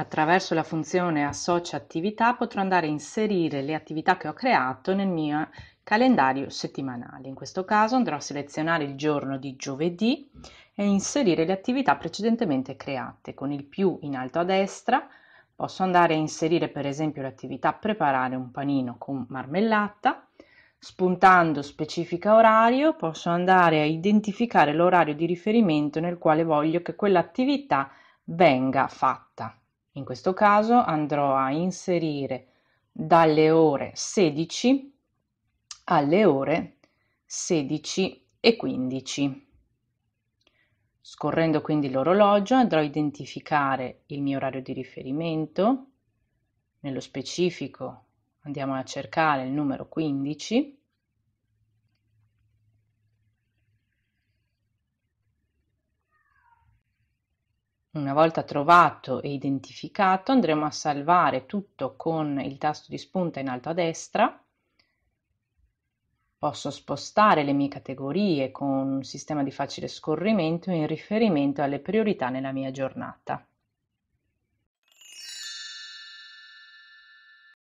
attraverso la funzione associa attività potrò andare a inserire le attività che ho creato nel mio calendario settimanale. In questo caso andrò a selezionare il giorno di giovedì e inserire le attività precedentemente create. Con il più in alto a destra posso andare a inserire per esempio l'attività preparare un panino con marmellata. Spuntando specifica orario posso andare a identificare l'orario di riferimento nel quale voglio che quell'attività venga fatta. In questo caso andrò a inserire dalle ore 16 alle ore 16 e 15. Scorrendo quindi l'orologio andrò a identificare il mio orario di riferimento, nello specifico andiamo a cercare il numero 15 Una volta trovato e identificato andremo a salvare tutto con il tasto di spunta in alto a destra. Posso spostare le mie categorie con un sistema di facile scorrimento in riferimento alle priorità nella mia giornata.